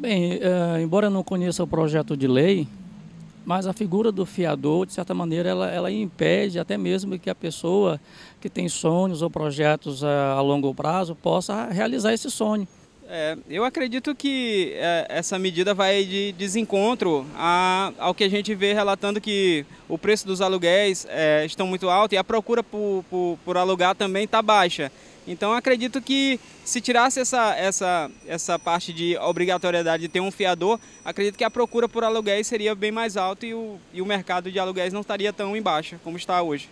Bem, é, embora eu não conheça o projeto de lei, mas a figura do fiador, de certa maneira, ela, ela impede até mesmo que a pessoa que tem sonhos ou projetos a, é, a longo prazo possa realizar esse sonho. É, eu acredito que é, essa medida vai de desencontro a, ao que a gente vê relatando que o preço dos aluguéis é, estão muito alto e a procura por, por, por alugar também está baixa. Então acredito que se tirasse essa, essa, essa parte de obrigatoriedade de ter um fiador, acredito que a procura por aluguéis seria bem mais alta e o, e o mercado de aluguéis não estaria tão em baixa como está hoje.